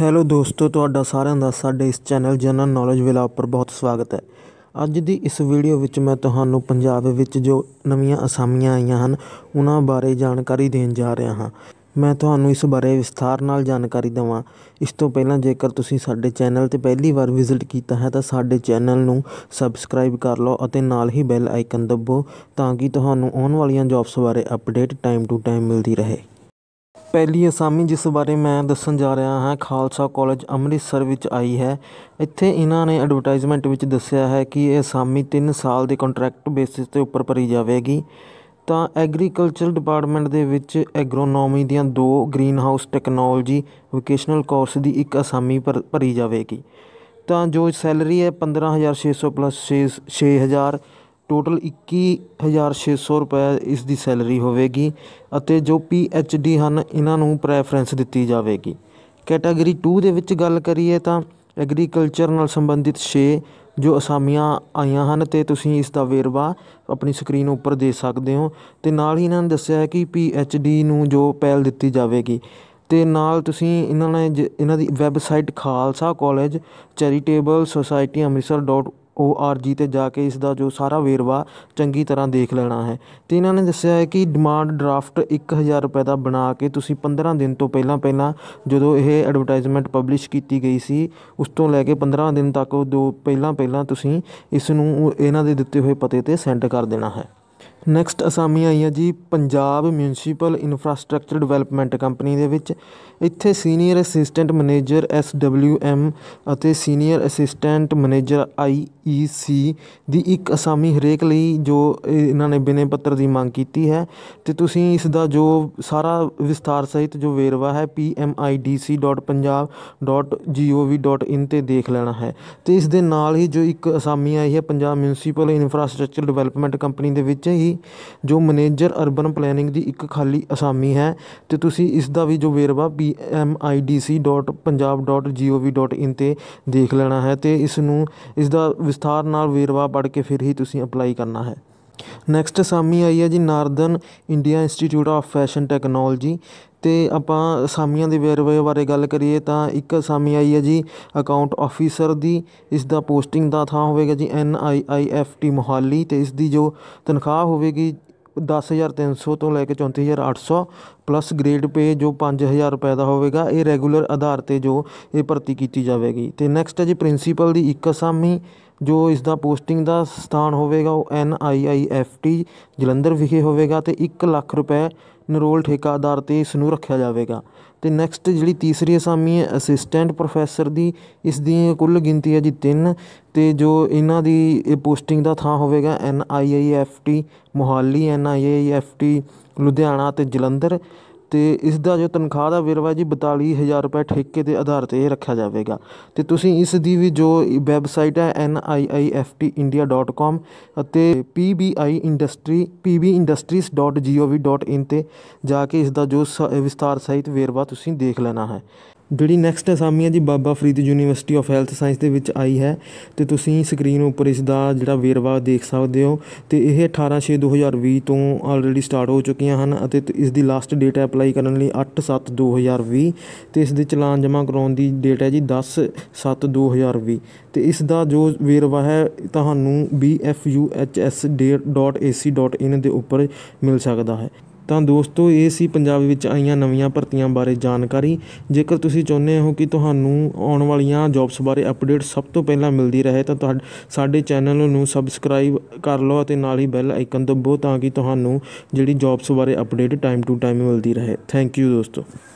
hello ਦੋਸਤੋ ਤੁਹਾਡਾ ਸਾਰਿਆਂ ਦਾ ਸਾਡੇ ਇਸ ਚੈਨਲ ਜਨਰਲ ਨੌਲੇਜ ਵਿਲਾ ਉੱਪਰ ਬਹੁਤ ਸਵਾਗਤ ਹੈ ਅੱਜ ਦੀ ਇਸ ਵੀਡੀਓ ਵਿੱਚ ਮੈਂ ਤੁਹਾਨੂੰ ਪੰਜਾਬ ਵਿੱਚ ਜੋ ਨਵੀਆਂ ਅਸਾਮੀਆਂ ਆਈਆਂ ਹਨ ਉਹਨਾਂ ਬਾਰੇ ਜਾਣਕਾਰੀ ਦੇਣ ਜਾ ਰਿਹਾ ਹਾਂ ਮੈਂ ਤੁਹਾਨੂੰ ਇਸ ਬਾਰੇ ਵਿਸਥਾਰ ਨਾਲ ਜਾਣਕਾਰੀ ਦਵਾਂ ਇਸ ਤੋਂ ਪਹਿਲਾਂ ਜੇਕਰ ਤੁਸੀਂ ਸਾਡੇ ਚੈਨਲ ਤੇ ਪਹਿਲੀ ਵਾਰ ਵਿਜ਼ਿਟ ਕੀਤਾ ਹੈ ਤਾਂ ਸਾਡੇ ਚੈਨਲ ਨੂੰ ਸਬਸਕ੍ਰਾਈਬ ਕਰ ਲਓ ਅਤੇ ਨਾਲ ਹੀ ਬੈਲ ਆਈਕਨ ਦਬੋ ਤਾਂ ਕਿ ਤੁਹਾਨੂੰ ਆਉਣ ਵਾਲੀਆਂ ਜੌਬਸ ਬਾਰੇ ਅਪਡੇਟ ਟਾਈਮ ਟੂ ਟਾਈਮ ਮਿਲਦੀ ਰਹੇ ਪਹਿਲੀ ਅਸਾਮੀ ਜਿਸ ਬਾਰੇ ਮੈਂ ਦੱਸਣ ਜਾ ਰਿਹਾ ਹਾਂ ਖਾਲਸਾ ਕਾਲਜ ਅੰਮ੍ਰਿਤਸਰ ਵਿੱਚ ਆਈ ਹੈ ਇੱਥੇ ਇਹਨਾਂ ਨੇ ਐਡਵਰਟਾਈਜ਼ਮੈਂਟ ਵਿੱਚ ਦੱਸਿਆ ਹੈ ਕਿ ਇਹ ਅਸਾਮੀ 3 ਸਾਲ ਦੇ ਕੰਟਰੈਕਟ ਬੇਸਿਸ ਤੇ ਉੱਪਰ ਭਰੀ ਜਾਵੇਗੀ ਤਾਂ ਐਗਰੀਕਲਚਰ ਡਿਪਾਰਟਮੈਂਟ ਦੇ ਵਿੱਚ ਐਗਰੋਨੋਮੀ ਦੀਆਂ ਦੋ green house technology vocational course ਦੀ ਇੱਕ ਅਸਾਮੀ ਭਰੀ ਜਾਵੇਗੀ ਤਾਂ ਜੋ ਸੈਲਰੀ ਹੈ 15600 ਪਲੱਸ 6000 ਟੋਟਲ 21600 ਰੁਪਏ ਇਸ ਦੀ ਸੈਲਰੀ ਹੋਵੇਗੀ ਅਤੇ ਜੋ ਪੀ ਐਚ ਡੀ ਹਨ ਇਹਨਾਂ ਨੂੰ ਪ੍ਰੈਫਰੈਂਸ ਦਿੱਤੀ ਜਾਵੇਗੀ ਕੈਟਾਗਰੀ 2 ਦੇ ਵਿੱਚ ਗੱਲ ਕਰੀਏ ਤਾਂ ਐਗਰੀਕਲਚਰ ਨਾਲ ਸੰਬੰਧਿਤ ਛੇ ਜੋ ਅਸਾਮੀਆਂ ਆਈਆਂ ਹਨ ਤੇ ਤੁਸੀਂ ਇਸ ਦਾ ਵੇਰਵਾ ਆਪਣੀ ਸਕਰੀਨ ਉੱਪਰ ਦੇ ਸਕਦੇ ਹੋ ਤੇ ਨਾਲ ਹੀ ਇਹਨਾਂ ਨੇ ਦੱਸਿਆ ਹੈ ਕਿ ਪੀ ਐਚ ਡੀ ਨੂੰ ਜੋ ਪਹਿਲ ਦਿੱਤੀ ਜਾਵੇਗੀ ਤੇ ਨਾਲ ਤੁਸੀਂ ਇਹਨਾਂ ਨੇ ਇਹਨਾਂ ਦੀ website Khalsa college charitable society Amritsar O R G 'ਤੇ ਜਾ ਕੇ ਇਸ ਦਾ ਜੋ ਸਾਰਾ ਵੇਰਵਾ ਚੰਗੀ ਤਰ੍ਹਾਂ ਦੇਖ ਲੈਣਾ ਹੈ ਤੇ ਇਹਨਾਂ ਨੇ ਦੱਸਿਆ ਹੈ ਕਿ ਡਿਮਾਂਡ ਡਰਾਫਟ 1000 ਰੁਪਏ ਦਾ ਬਣਾ ਕੇ ਤੁਸੀਂ 15 ਦਿਨ ਤੋਂ ਪਹਿਲਾਂ ਪਹਿਲਾਂ ਜਦੋਂ ਇਹ ਐਡਵਰਟਾਈਜ਼ਮੈਂਟ ਪਬਲਿਸ਼ ਕੀਤੀ ਗਈ ਸੀ ਉਸ ਤੋਂ ਲੈ ਕੇ 15 ਦਿਨ ਤੱਕ ਉਹ ਦੋ ਪਹਿਲਾਂ ਪਹਿਲਾਂ ਤੁਸੀਂ ਇਸ ਨੂੰ ਇਹਨਾਂ ਦੇ ਦਿੱਤੇ ਹੋਏ ਪਤੇ 'ਤੇ ਸੈਂਡ ਕਰ ਦੇਣਾ ਹੈ ਨੈਕਸਟ ਅਸਾਮੀ ਆਈ ਹੈ ਜੀ Punjab municipal infrastructure development company ਦੇ ਵਿੱਚ ਇੱਥੇ senior assistant manager S W M ਅਤੇ senior assistant manager I E C ਦੀ ਇੱਕ ਅਸਾਮੀ ਹਰੇਕ ਲਈ ਜੋ ਇਹਨਾਂ ਨੇ ਬਿਨੇ ਪੱਤਰ ਦੀ ਮੰਗ ਕੀਤੀ ਹੈ ਤੇ ਤੁਸੀਂ ਇਸ ਦਾ ਜੋ ਸਾਰਾ ਵਿਸਥਾਰ ਸਹਿਤ ਜੋ ਵੇਰਵਾ ਹੈ pmidc.punjab.gov.in ਤੇ ਦੇਖ ਲੈਣਾ ਹੈ ਤੇ ਇਸ ਦੇ ਨਾਲ ਹੀ ਜੋ ਇੱਕ ਅਸਾਮੀ ਆਈ ਹੈ Punjab municipal infrastructure development company ਦੇ ਵਿੱਚ ਹੀ ਸੀ ਜੋ ਮੈਨੇਜਰ ਅਰਬਨ ਪਲੈਨਿੰਗ ਦੀ ਇੱਕ ਖਾਲੀ ਅਸਾਮੀ ਹੈ ਤੇ ਤੁਸੀਂ ਇਸ ਦਾ ਵੀ ਜੋ ਵੇਰਵਾ pmidc.punjab.gov.in 'ਤੇ ਦੇਖ ਲੈਣਾ ਹੈ ਤੇ ਇਸ ਨੂੰ ਇਸ ਦਾ ਵਿਸਥਾਰ ਨਾਲ ਵੇਰਵਾ ਪੜ੍ਹ ਕੇ ਫਿਰ ਹੀ ਤੁਸੀਂ ਅਪਲਾਈ ਕਰਨਾ ਹੈ ਨੈਕਸਟ ਸਾਮੀ ਆਈ ਹੈ ਜੀ northern India institute of fashion technology ਤੇ ਆਪਾਂ ਸਾਮੀਆਂ ਦੇ ਵੇਰਵੇ ਬਾਰੇ ਗੱਲ ਕਰੀਏ ਤਾਂ ਇੱਕ ਸਾਮੀ ਆਈ ਹੈ ਜੀ ਅਕਾਊਂਟ ਆਫੀਸਰ ਦੀ ਇਸ ਦਾ ਪੋਸਟਿੰਗ ਦਾ ਥਾਂ ਹੋਵੇਗਾ ਜੀ N I I F T Mohali ਤੇ ਇਸ ਦੀ ਜੋ ਤਨਖਾਹ ਹੋਵੇਗੀ 10300 ਤੋਂ ਲੈ ਕੇ 34800 ਪਲੱਸ ਗ੍ਰੇਡ ਪੇ ਜੋ 5000 ਰੁਪਏ ਦਾ ਹੋਵੇਗਾ ਇਹ ਰੈਗੂਲਰ ਆਧਾਰ ਤੇ ਜੋ ਇਹ ਭਰਤੀ ਕੀਤੀ ਜਾਵੇਗੀ ਤੇ ਨੈਕਸਟ ਹੈ ਜੀ ਪ੍ਰਿੰਸੀਪਲ ਦੀ ਇੱਕ ਅਸਾਮੀ ਜੋ ਇਸ ਦਾ ਪੋਸਟਿੰਗ ਦਾ ਸਥਾਨ ਹੋਵੇਗਾ ਉਹ N I I F T Jalandhar ਵਿਖੇ ਹੋਵੇਗਾ ਤੇ 1 ਲੱਖ ਰੁਪਏ ਨਰੋਲ ਠੇਕਾ ਆਧਾਰ ਤੇ ਇਸ ਨੂੰ ਰੱਖਿਆ ਜਾਵੇਗਾ ਤੇ ਨੈਕਸਟ ਜਿਹੜੀ ਤੀਸਰੀ ਅਸਾਮੀ ਹੈ ਅਸਿਸਟੈਂਟ ਪ੍ਰੋਫੈਸਰ ਦੀ ਇਸ ਦੀ ਕੁੱਲ ਗਿਣਤੀ ਹੈ ਜੀ 3 ਤੇ ਜੋ ਇਹਨਾਂ ਦੀ ਪੋਸਟਿੰਗ ਦਾ ਥਾਂ ਹੋਵੇਗਾ N I I F T Mohali N I I F T Ludhiana ਤੇ ਜਲੰਧਰ ਤੇ ਇਸ ਦਾ ਜੋ ਤਨਖਾਹ ਦਾ ਵੇਰਵਾ ਜੀ 42000 ਰੁਪਏ ਠੇਕੇ ਦੇ ਆਧਾਰ 'ਤੇ ਰੱਖਿਆ ਜਾਵੇਗਾ ਤੇ ਤੁਸੀਂ ਇਸ ਦੀ ਵੀ ਜੋ ਵੈਬਸਾਈਟ ਹੈ niiftindia.com ਅਤੇ ਪੀ ਬੀ 'ਤੇ ਜਾ ਕੇ ਇਸ ਦਾ ਜੋ ਵਿਸਤਾਰ ਸਹਿਤ ਵੇਰਵਾ ਤੁਸੀਂ ਦੇਖ ਲੈਣਾ ਹੈ ਜਿਹੜੀ ਨੈਕਸਟ ਅਸਾਮੀ ਹੈ ਜੀ Baba Farid university of health science ਦੇ ਵਿੱਚ ਆਈ ਹੈ ਤੇ ਤੁਸੀਂ ਸਕਰੀਨ ਉੱਪਰ ਇਸ ਦਾ ਜਿਹੜਾ ਵੇਰਵਾ ਦੇਖ ਸਕਦੇ ਹੋ ਤੇ ਇਹ 18/6/2020 ਤੋਂ ਆਲਰੇਡੀ ਸਟਾਰਟ ਹੋ ਚੁੱਕੀਆਂ ਹਨ ਅਤੇ ਇਸ ਦੀ ਲਾਸਟ ਡੇਟ ਅਪਲਾਈ ਕਰਨ ਲਈ 8/7/2020 ਤੇ ਇਸ ਦੇ ਚਲਾਨ ਜਮ੍ਹਾਂ ਕਰਾਉਣ ਦੀ ਡੇਟ ਹੈ ਜੀ 10/7/2020 ਤੇ ਇਸ ਦਾ ਜੋ ਵੇਰਵਾ ਹੈ ਤੁਹਾਨੂੰ bfuhs.ac.in ਦੇ ਉੱਪਰ ਮਿਲ ਸਕਦਾ ਹੈ ਤਾਂ ਦੋਸਤੋ ਇਹ ਸੀ ਪੰਜਾਬ ਵਿੱਚ ਆਈਆਂ ਨਵੀਆਂ ਭਰਤੀਆਂ ਬਾਰੇ ਜਾਣਕਾਰੀ ਜੇਕਰ ਤੁਸੀਂ ਚਾਹੁੰਦੇ ਹੋ ਕਿ ਤੁਹਾਨੂੰ ਆਉਣ ਵਾਲੀਆਂ ਜੌਬਸ ਬਾਰੇ ਅਪਡੇਟ ਸਭ ਤੋਂ ਪਹਿਲਾਂ ਮਿਲਦੀ ਰਹੇ ਤਾਂ ਸਾਡੇ ਚੈਨਲ ਨੂੰ ਸਬਸਕ੍ਰਾਈਬ ਕਰ ਲਓ ਅਤੇ ਨਾਲ ਹੀ ਬੈਲ ਆਈਕਨ ਦਬੋ ਤਾਂ ਕਿ ਤੁਹਾਨੂੰ ਜਿਹੜੀ ਜੌਬਸ ਬਾਰੇ ਅਪਡੇਟ ਟਾਈਮ ਟੂ ਟਾਈਮ ਮਿਲਦੀ ਰਹੇ ਥੈਂਕ ਯੂ ਦੋਸਤੋ